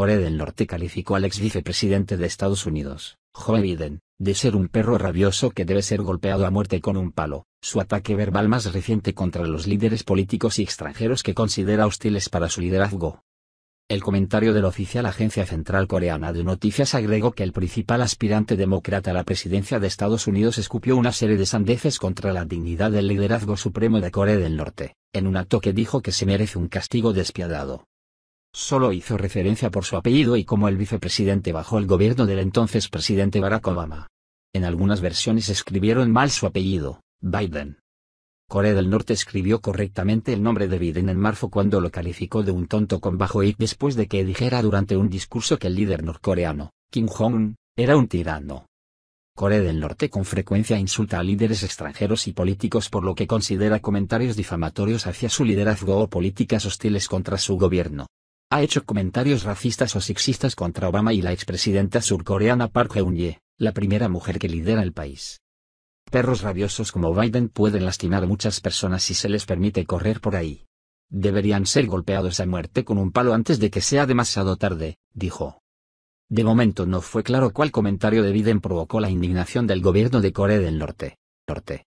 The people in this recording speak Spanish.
Corea del Norte calificó al ex vicepresidente de Estados Unidos, Joe Biden, de ser un perro rabioso que debe ser golpeado a muerte con un palo, su ataque verbal más reciente contra los líderes políticos y extranjeros que considera hostiles para su liderazgo. El comentario del oficial Agencia Central Coreana de Noticias agregó que el principal aspirante demócrata a la presidencia de Estados Unidos escupió una serie de sandeces contra la dignidad del liderazgo supremo de Corea del Norte, en un acto que dijo que se merece un castigo despiadado. Solo hizo referencia por su apellido y como el vicepresidente bajo el gobierno del entonces presidente Barack Obama. En algunas versiones escribieron mal su apellido, Biden. Corea del Norte escribió correctamente el nombre de Biden en marzo cuando lo calificó de un tonto con bajo y después de que dijera durante un discurso que el líder norcoreano, Kim Jong-un, era un tirano. Corea del Norte con frecuencia insulta a líderes extranjeros y políticos por lo que considera comentarios difamatorios hacia su liderazgo o políticas hostiles contra su gobierno ha hecho comentarios racistas o sexistas contra Obama y la expresidenta surcoreana Park Geun-hye, la primera mujer que lidera el país. Perros rabiosos como Biden pueden lastimar a muchas personas si se les permite correr por ahí. Deberían ser golpeados a muerte con un palo antes de que sea demasiado tarde, dijo. De momento no fue claro cuál comentario de Biden provocó la indignación del gobierno de Corea del Norte. Norte.